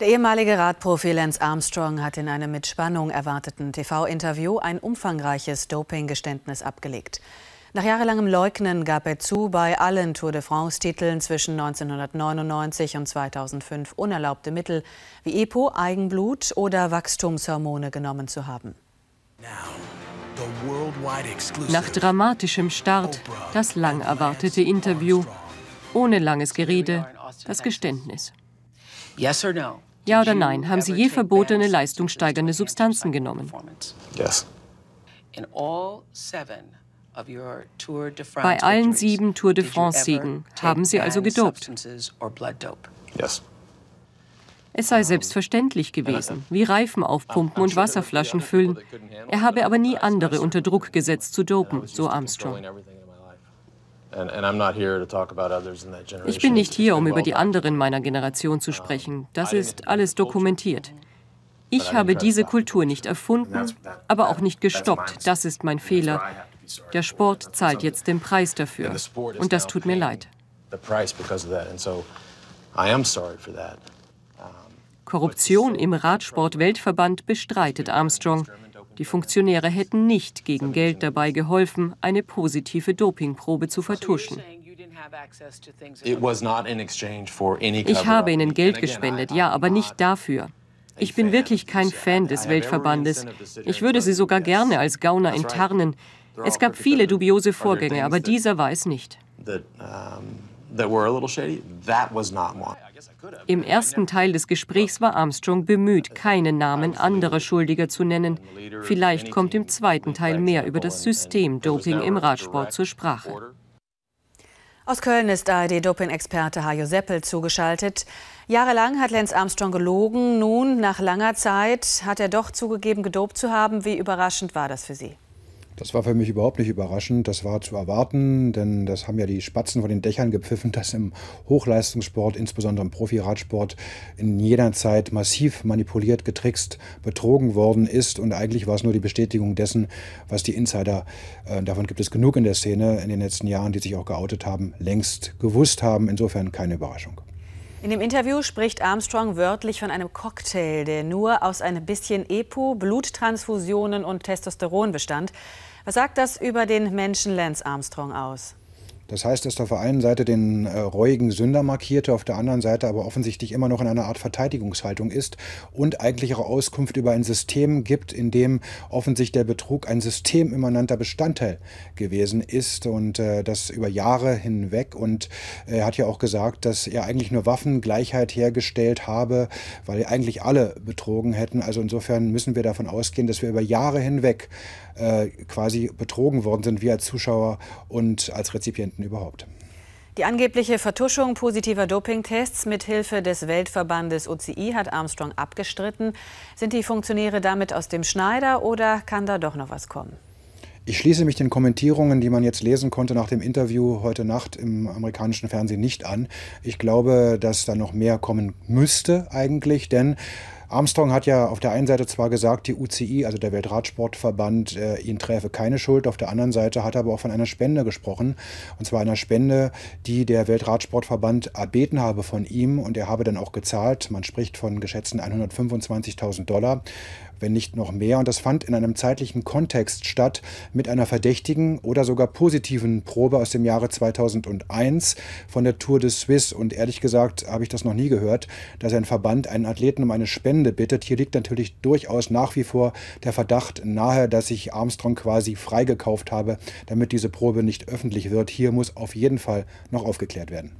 Der ehemalige Radprofi Lance Armstrong hat in einem mit Spannung erwarteten TV-Interview ein umfangreiches Doping-Geständnis abgelegt. Nach jahrelangem Leugnen gab er zu, bei allen Tour de France-Titeln zwischen 1999 und 2005 unerlaubte Mittel wie EPO, Eigenblut oder Wachstumshormone genommen zu haben. Nach dramatischem Start das lang erwartete Interview, ohne langes Gerede, das Geständnis. Ja oder nein, haben Sie je verbotene leistungssteigernde Substanzen genommen? Yes. Bei allen sieben Tour de France-Siegen haben Sie also gedopt. Yes. Es sei selbstverständlich gewesen, wie Reifen aufpumpen und Wasserflaschen füllen. Er habe aber nie andere unter Druck gesetzt zu dopen, so Armstrong. Ich bin nicht hier, um über die anderen meiner Generation zu sprechen. Das ist alles dokumentiert. Ich habe diese Kultur nicht erfunden, aber auch nicht gestoppt. Das ist mein Fehler. Der Sport zahlt jetzt den Preis dafür. Und das tut mir leid. Korruption im Radsport-Weltverband bestreitet Armstrong. Die Funktionäre hätten nicht gegen Geld dabei geholfen, eine positive Dopingprobe zu vertuschen. Ich habe ihnen Geld gespendet, ja, aber nicht dafür. Ich bin wirklich kein Fan des Weltverbandes. Ich würde sie sogar gerne als Gauner enttarnen. Es gab viele dubiose Vorgänge, aber dieser war es nicht. Im ersten Teil des Gesprächs war Armstrong bemüht, keine Namen anderer Schuldiger zu nennen. Vielleicht kommt im zweiten Teil mehr über das System Doping im Radsport zur Sprache. Aus Köln ist ARD-Doping-Experte Hajo Seppel zugeschaltet. Jahrelang hat Lenz Armstrong gelogen. Nun, nach langer Zeit, hat er doch zugegeben, gedopt zu haben. Wie überraschend war das für Sie? Das war für mich überhaupt nicht überraschend. Das war zu erwarten, denn das haben ja die Spatzen von den Dächern gepfiffen, dass im Hochleistungssport, insbesondere im Profiradsport, in jeder Zeit massiv manipuliert, getrickst, betrogen worden ist. Und eigentlich war es nur die Bestätigung dessen, was die Insider, äh, davon gibt es genug in der Szene in den letzten Jahren, die sich auch geoutet haben, längst gewusst haben. Insofern keine Überraschung. In dem Interview spricht Armstrong wörtlich von einem Cocktail, der nur aus ein bisschen EPO, Bluttransfusionen und Testosteron bestand. Was sagt das über den Menschen Lance Armstrong aus? Das heißt, dass er auf der einen Seite den äh, reuigen Sünder markierte, auf der anderen Seite aber offensichtlich immer noch in einer Art Verteidigungshaltung ist und eigentlich auch Auskunft über ein System gibt, in dem offensichtlich der Betrug ein systemimmanenter Bestandteil gewesen ist und äh, das über Jahre hinweg. Und äh, er hat ja auch gesagt, dass er eigentlich nur Waffengleichheit hergestellt habe, weil eigentlich alle betrogen hätten. Also insofern müssen wir davon ausgehen, dass wir über Jahre hinweg äh, quasi betrogen worden sind, wir als Zuschauer und als Rezipienten. Patienten überhaupt. Die angebliche Vertuschung positiver Dopingtests mit Hilfe des Weltverbandes OCI hat Armstrong abgestritten. Sind die Funktionäre damit aus dem Schneider oder kann da doch noch was kommen? Ich schließe mich den Kommentierungen, die man jetzt lesen konnte nach dem Interview heute Nacht im amerikanischen Fernsehen nicht an. Ich glaube, dass da noch mehr kommen müsste eigentlich, denn Armstrong hat ja auf der einen Seite zwar gesagt, die UCI, also der Weltradsportverband, äh, ihn träfe keine Schuld, auf der anderen Seite hat er aber auch von einer Spende gesprochen, und zwar einer Spende, die der Weltradsportverband erbeten habe von ihm und er habe dann auch gezahlt, man spricht von geschätzten 125.000 Dollar wenn nicht noch mehr. Und das fand in einem zeitlichen Kontext statt mit einer verdächtigen oder sogar positiven Probe aus dem Jahre 2001 von der Tour de Suisse. Und ehrlich gesagt habe ich das noch nie gehört, dass ein Verband einen Athleten um eine Spende bittet. Hier liegt natürlich durchaus nach wie vor der Verdacht nahe, dass ich Armstrong quasi freigekauft habe, damit diese Probe nicht öffentlich wird. Hier muss auf jeden Fall noch aufgeklärt werden.